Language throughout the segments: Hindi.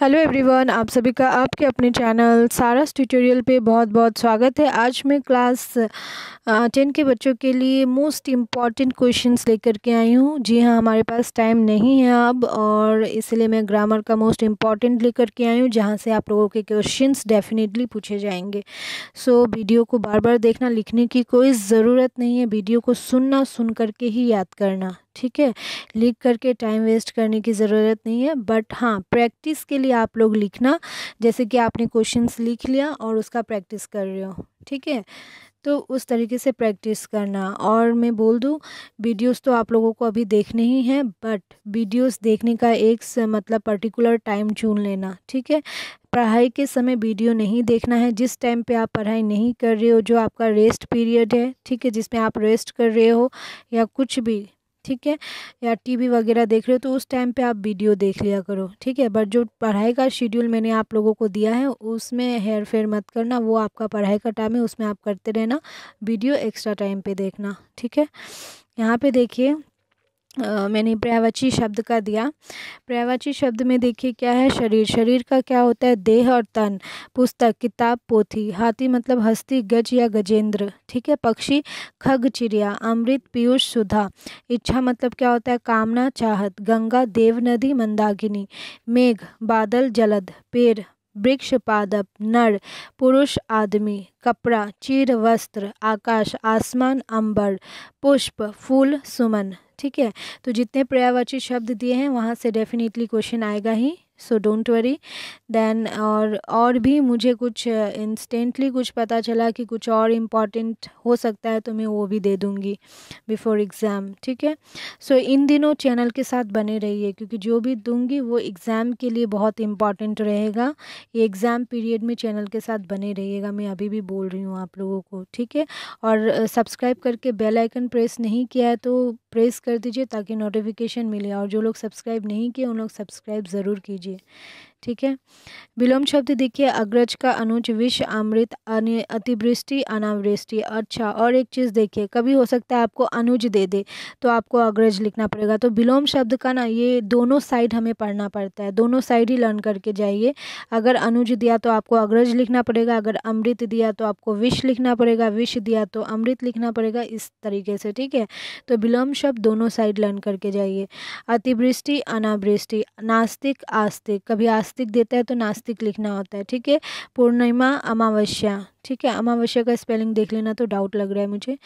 हेलो एवरीवन आप सभी का आपके अपने चैनल सारस ट्यूटोरियल पे बहुत बहुत स्वागत है आज मैं क्लास टेन के बच्चों के लिए मोस्ट इम्पॉर्टेंट क्वेश्चंस लेकर के आई हूँ जी हाँ हमारे पास टाइम नहीं है अब और इसलिए मैं ग्रामर का मोस्ट इम्पॉर्टेंट लेकर के आई हूँ जहाँ से आप लोगों के क्वेश्चन डेफिनेटली पूछे जाएंगे सो so, वीडियो को बार बार देखना लिखने की कोई ज़रूरत नहीं है वीडियो को सुनना सुन करके ही याद करना ठीक है लिख करके टाइम वेस्ट करने की ज़रूरत नहीं है बट हाँ प्रैक्टिस के लिए आप लोग लिखना जैसे कि आपने क्वेश्चंस लिख लिया और उसका प्रैक्टिस कर रहे हो ठीक है तो उस तरीके से प्रैक्टिस करना और मैं बोल दूँ वीडियोस तो आप लोगों को अभी देखने ही हैं बट वीडियोस देखने का एक मतलब पर्टिकुलर टाइम चुन लेना ठीक है पढ़ाई के समय वीडियो नहीं देखना है जिस टाइम पे आप पढ़ाई नहीं कर रहे हो जो आपका रेस्ट पीरियड है ठीक है जिसमें आप रेस्ट कर रहे हो या कुछ भी ठीक है या टीवी वगैरह देख रहे हो तो उस टाइम पे आप वीडियो देख लिया करो ठीक है बट जो पढ़ाई का शेड्यूल मैंने आप लोगों को दिया है उसमें हेर फेर मत करना वो आपका पढ़ाई का टाइम है उसमें आप करते रहना वीडियो एक्स्ट्रा टाइम पर देखना ठीक है यहाँ पर देखिए मैंने पर्यावाची शब्द का दिया पर्यावाची शब्द में देखिए क्या है शरीर शरीर का क्या होता है देह और तन पुस्तक किताब पोथी हाथी मतलब हस्ती गज या गजेंद्र ठीक है पक्षी खग चिड़िया अमृत पीयूष सुधा इच्छा मतलब क्या होता है कामना चाहत गंगा देव नदी मंदागिनी मेघ बादल जलद पेड़ वृक्ष पादप नर पुरुष आदमी कपड़ा चीर वस्त्र आकाश आसमान अंबर पुष्प फूल सुमन ठीक है तो जितने पर्यायवाची शब्द दिए हैं वहाँ से डेफिनेटली क्वेश्चन आएगा ही सो डोंट वरी दैन और और भी मुझे कुछ इंस्टेंटली uh, कुछ पता चला कि कुछ और इम्पॉर्टेंट हो सकता है तो मैं वो भी दे दूँगी बिफोर एग्ज़ाम ठीक है सो so, इन दिनों चैनल के साथ बने रहिए क्योंकि जो भी दूँगी वो एग्ज़ाम के लिए बहुत इम्पॉर्टेंट रहेगा ये एग्ज़ाम पीरियड में चैनल के साथ बने रहिएगा मैं अभी भी बोल रही हूँ आप लोगों को ठीक है और सब्सक्राइब uh, करके बेल आइकन प्रेस नहीं किया है तो प्रेस कर दीजिए ताकि नोटिफिकेशन मिले और जो लोग सब्सक्राइब नहीं किए उन लोग सब्सक्राइब ज़रूर कीजिए люди. ठीक है विलोम शब्द देखिए अग्रज का अनुज विष अमृत अतिवृष्टि अनावृष्टि अच्छा और एक चीज़ देखिए कभी हो सकता है आपको अनुज दे दे तो आपको अग्रज लिखना पड़ेगा तो विलोम शब्द का ना ये दोनों साइड हमें पढ़ना पड़ता है दोनों साइड ही लर्न करके जाइए अगर अनुज दिया तो आपको अग्रज लिखना पड़ेगा अगर अमृत दिया तो आपको विष लिखना पड़ेगा विष दिया तो अमृत लिखना पड़ेगा इस तरीके से ठीक है तो विलोम शब्द दोनों साइड लर्न करके जाइए अतिवृष्टि अनावृष्टि नास्तिक आस्तिक कभी आस्तिक नास्तिक देता है तो नास्तिक लिखना होता है ठीक है पूर्णिमा अमावस्या ठीक है अमावस्या का स्पेलिंग देख लेना तो डाउट लग रहा है मुझे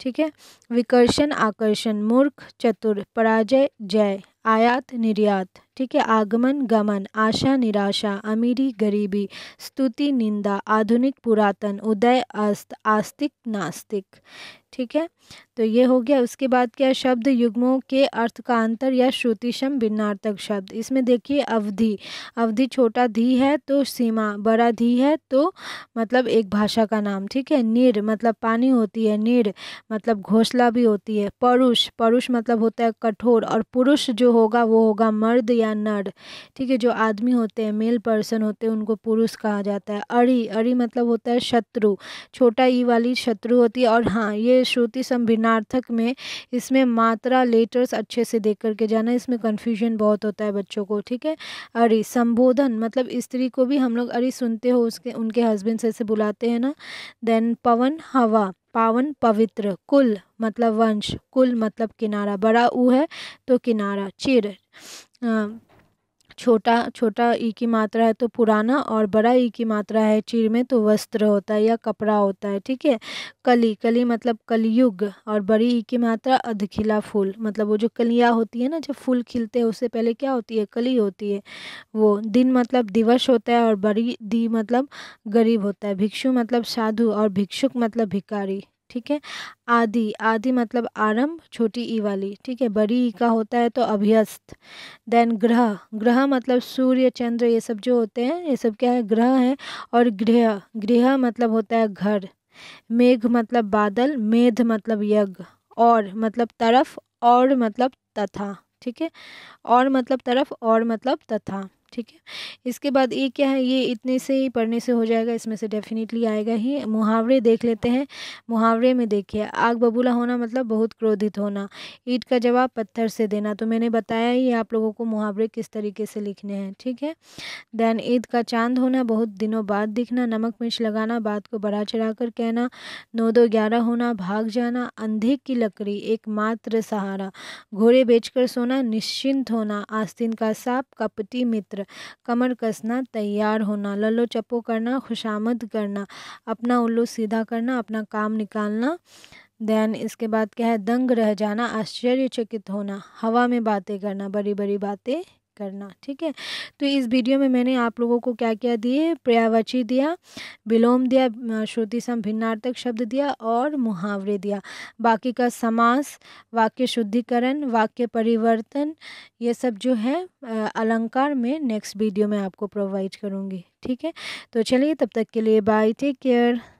ठीक है विकर्षण आकर्षण मूर्ख चतुर पराजय जय आयात निर्यात ठीक है आगमन गमन आशा निराशा अमीरी गरीबी स्तुति निंदा आधुनिक पुरातन उदय अस्त आस्तिक नास्तिक ठीक है तो ये हो गया उसके बाद क्या शब्द युग्मों के अर्थ का अंतर या श्रुतिशम भिन्नार्थक शब्द इसमें देखिए अवधि अवधि छोटा धी है तो सीमा बड़ा धी है तो मतलब एक भाषा का नाम ठीक है निर मतलब पानी होती है निर मतलब घोसला भी होती है परुष परुष मतलब होता है कठोर और पुरुष जो होगा वो होगा मर्द या या नर ठीक है जो आदमी होते हैं मेल पर्सन होते हैं उनको पुरुष कहा जाता है अड़ी अड़ी मतलब होता है शत्रु छोटा ई वाली शत्रु होती है और हाँ ये श्रुति संभिनार्थक में इसमें मात्रा लेटर्स अच्छे से देख करके जाना इसमें कन्फ्यूजन बहुत होता है बच्चों को ठीक है अरे संबोधन मतलब स्त्री को भी हम लोग अरे सुनते हो उसके उनके हस्बैंड से ऐसे बुलाते हैं ना देन पवन हवा पावन पवित्र कुल मतलब वंश कुल मतलब किनारा बड़ा ऊ है तो किनारा चिर छोटा छोटा ई की मात्रा है तो पुराना और बड़ा ई की मात्रा है चीर में तो वस्त्र होता है या कपड़ा होता है ठीक है कली कली मतलब कलयुग और बड़ी ई की मात्रा अधखिला फूल मतलब वो जो कलियाँ होती है ना जब फूल खिलते हैं उससे पहले क्या होती है कली होती है वो दिन मतलब दिवस होता है और बड़ी दी मतलब गरीब होता है भिक्षु मतलब साधु और भिक्षुक मतलब भिकारी ठीक है आदि आदि मतलब आरंभ छोटी ई वाली ठीक है बड़ी ई का होता है तो अभ्यस्त देन ग्रह ग्रह मतलब सूर्य चंद्र ये सब जो होते हैं ये सब क्या है ग्रह हैं और गृह गृह मतलब होता है घर मेघ मतलब बादल मेध मतलब यज्ञ और मतलब तरफ और मतलब तथा ठीक है और मतलब तरफ और मतलब तथा ठीक है इसके बाद ये क्या है ये इतने से ही पढ़ने से हो जाएगा इसमें से डेफिनेटली आएगा ही मुहावरे देख लेते हैं मुहावरे में देखिए आग बबूला होना मतलब बहुत क्रोधित होना ईट का जवाब पत्थर से देना तो मैंने बताया ही आप लोगों को मुहावरे किस तरीके से लिखने हैं ठीक है देन ईद का चांद होना बहुत दिनों बाद दिखना नमक मिर्च लगाना बात को बढ़ा चढ़ा कर कहना नौ दो ग्यारह होना भाग जाना अंधे की लकड़ी एकमात्र सहारा घोड़े बेचकर सोना निश्चिंत होना आस्तीन का साप कपटी मित्र कमर कसना तैयार होना लल्लो चप्पो करना खुशामद करना अपना उल्लू सीधा करना अपना काम निकालना देन इसके बाद क्या है दंग रह जाना आश्चर्यचकित होना हवा में बातें करना बड़ी बड़ी बातें करना ठीक है तो इस वीडियो में मैंने आप लोगों को क्या क्या दिए पर्यावची दिया विलोम दिया श्रुति सम भिन्नार्थक शब्द दिया और मुहावरे दिया बाकी का समास वाक्य शुद्धिकरण वाक्य परिवर्तन ये सब जो है अलंकार में नेक्स्ट वीडियो में आपको प्रोवाइड करूँगी ठीक है तो चलिए तब तक के लिए बाय टेक केयर